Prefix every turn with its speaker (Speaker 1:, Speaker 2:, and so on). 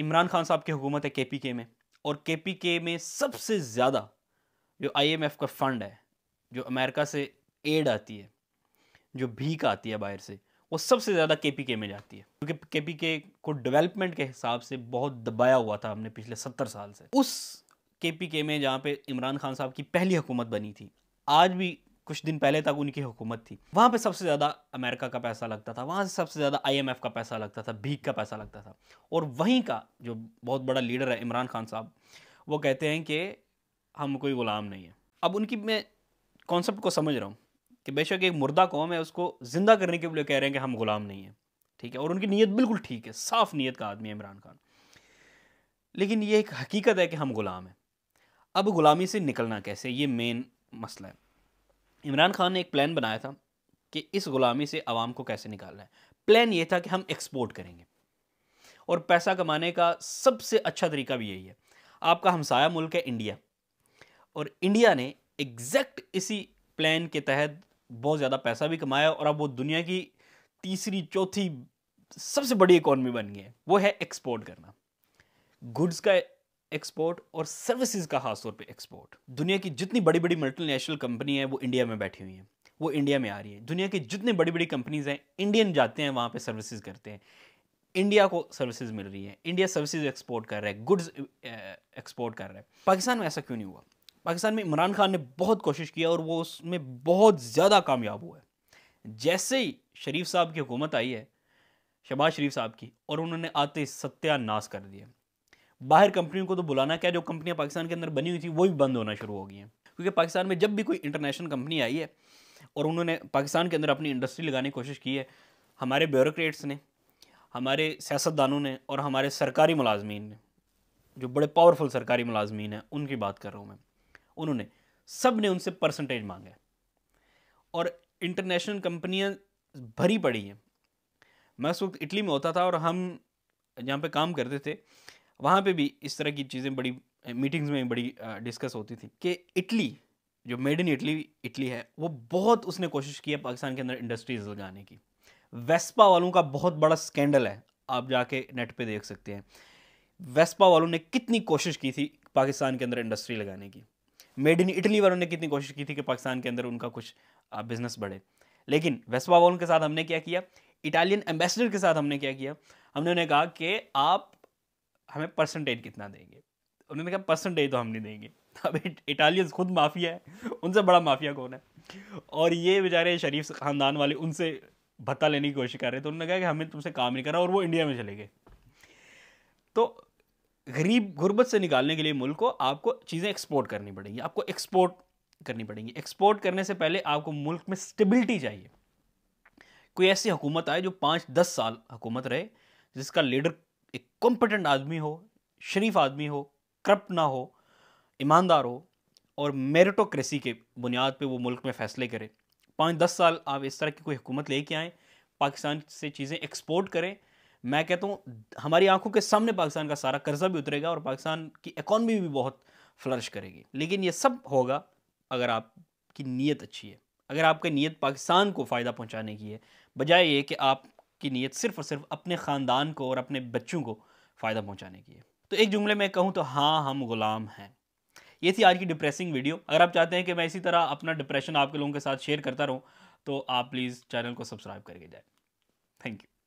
Speaker 1: इमरान खान साहब की हुकूमत है के पी के में और के पी के में सबसे ज़्यादा जो आई एम एफ़ का फंड है जो अमेरिका से एड आती है जो भीख आती है बाहर से वो सबसे ज़्यादा के पी के में जाती है क्योंकि के पी के को डेवलपमेंट के हिसाब से बहुत दबाया हुआ था हमने पिछले सत्तर साल से उस के पी के में जहाँ पर इमरान खान साहब की पहली हुकूमत बनी थी आज भी कुछ दिन पहले तक उनकी हुकूमत थी वहाँ पे सबसे ज़्यादा अमेरिका का पैसा लगता था वहाँ से सबसे ज़्यादा आईएमएफ का पैसा लगता था भीख का पैसा लगता था और वहीं का जो बहुत बड़ा लीडर है इमरान खान साहब वो कहते हैं कि हम कोई ग़ुलाम नहीं है अब उनकी मैं कॉन्सेप्ट को समझ रहा हूँ कि बेशक एक मुर्दा कौम है उसको ज़िंदा करने के लिए कह रहे हैं कि हम ग़ुलाम नहीं हैं ठीक है और उनकी नीयत बिल्कुल ठीक है साफ़ नीयत का आदमी है इमरान खान लेकिन ये एक हकीकत है कि हम ग़ुलाम हैं अब ग़ुलामी से निकलना कैसे ये मेन मसला है इमरान खान ने एक प्लान बनाया था कि इस गुलामी से आवाम को कैसे निकालना है प्लान ये था कि हम एक्सपोर्ट करेंगे और पैसा कमाने का सबसे अच्छा तरीका भी यही है आपका हमसाया मुल्क है इंडिया और इंडिया ने एग्जैक्ट इसी प्लान के तहत बहुत ज़्यादा पैसा भी कमाया और अब वो दुनिया की तीसरी चौथी सबसे बड़ी इकोनॉमी बन गई है वो है एक्सपोर्ट करना गुड्स का एक्सपोर्ट और सर्विसेज का खासतौर पे एक्सपोर्ट दुनिया की जितनी बड़ी बड़ी मल्टीनेशनल कंपनी है वो इंडिया में बैठी हुई हैं वो इंडिया में आ रही है दुनिया की जितनी बड़ी बड़ी कंपनीज हैं इंडियन जाते हैं वहाँ पर सर्विसेज करते हैं इंडिया को सर्विसेज मिल रही है इंडिया सर्विसेज एक्सपोर्ट कर रहा है गुड्स एक्सपोर्ट कर रहा है पाकिस्तान में ऐसा क्यों नहीं हुआ पाकिस्तान में इमरान खान ने बहुत कोशिश किया और वो उसमें बहुत ज़्यादा कामयाब हुआ है जैसे ही शरीफ साहब की हुकूमत आई है शहबाज शरीफ साहब की और उन्होंने आते सत्यानाश कर दिया बाहर कंपनियों को तो बुलाना क्या जो कंपनियाँ पाकिस्तान के अंदर बनी हुई थी वो भी बंद होना शुरू हो गई हैं क्योंकि पाकिस्तान में जब भी कोई इंटरनेशनल कंपनी आई है और उन्होंने पाकिस्तान के अंदर अपनी इंडस्ट्री लगाने की कोशिश की है हमारे ब्यूरोट्स ने हमारे सियासतदानों ने और हमारे सरकारी मुलाजमीन ने जो बड़े पावरफुल सरकारी मुलाजमीन हैं उनकी बात कर रहा हूँ मैं उन्होंने सब ने उनसे परसेंटेज मांगा और इंटरनेशनल कंपनियाँ भरी पड़ी हैं मैं उस वक्त इटली में होता था और हम जहाँ पे काम करते थे वहाँ पे भी इस तरह की चीज़ें बड़ी मीटिंग्स में बड़ी डिस्कस होती थी कि इटली जो मेड इन इटली इटली है वो बहुत उसने कोशिश की है पाकिस्तान के अंदर इंडस्ट्रीज लगाने की वेस्पा वालों का बहुत बड़ा स्कैंडल है आप जाके नेट पे देख सकते हैं वेस्पा वालों ने कितनी कोशिश की थी पाकिस्तान के अंदर इंडस्ट्री लगाने की मेड इन इटली वालों ने कितनी कोशिश की थी कि पाकिस्तान के अंदर उनका कुछ बिजनेस बढ़े लेकिन वेस्पा वालों के साथ हमने क्या किया इटालियन एम्बेसडर के साथ हमने क्या किया हमने उन्हें कहा कि आप हमें परसेंटेज कितना देंगे उन्होंने कहा परसेंटेज तो हम नहीं देंगे अब इटालियंस खुद माफिया है उनसे बड़ा माफिया कौन है और ये बेचारे शरीफ खानदान वाले उनसे भत्ता लेने की कोशिश कर रहे तो उन्होंने कहा कि हमें तुमसे काम नहीं करा और वो इंडिया में चले गए तो गरीब गुरबत से निकालने के लिए मुल्क को आपको चीज़ें एक्सपोर्ट करनी पड़ेंगी आपको एक्सपोर्ट करनी पड़ेंगी एक्सपोर्ट करने से पहले आपको मुल्क में स्टेबिलिटी चाहिए कोई ऐसी हुकूमत आए जो पाँच दस साल हुकूमत रहे जिसका लीडर एक कॉम्पिटेंट आदमी हो शरीफ आदमी हो करप्ट ना हो ईमानदार हो और मेरिटोक्रेसी के बुनियाद पे वो मुल्क में फैसले करे पाँच दस साल आप इस तरह की कोई हुकूमत ले के आएँ पाकिस्तान से चीज़ें एक्सपोर्ट करें मैं कहता हूँ हमारी आंखों के सामने पाकिस्तान का सारा कर्जा भी उतरेगा और पाकिस्तान की इकॉनमी भी बहुत फ्लरिश करेगी लेकिन ये सब होगा अगर आपकी नीयत अच्छी है अगर आपकी नीयत पाकिस्तान को फ़ायदा पहुँचाने की है बजाय ये कि आप की नीयत सिर्फ और सिर्फ अपने ख़ानदान को और अपने बच्चों को फ़ायदा पहुँचाने की है तो एक जुमले में कहूँ तो हाँ हम गुलाम हैं ये थी आज की डिप्रेसिंग वीडियो अगर आप चाहते हैं कि मैं इसी तरह अपना डिप्रेशन आपके लोगों के साथ शेयर करता रहूँ तो आप प्लीज़ चैनल को सब्सक्राइब करके जाए थैंक यू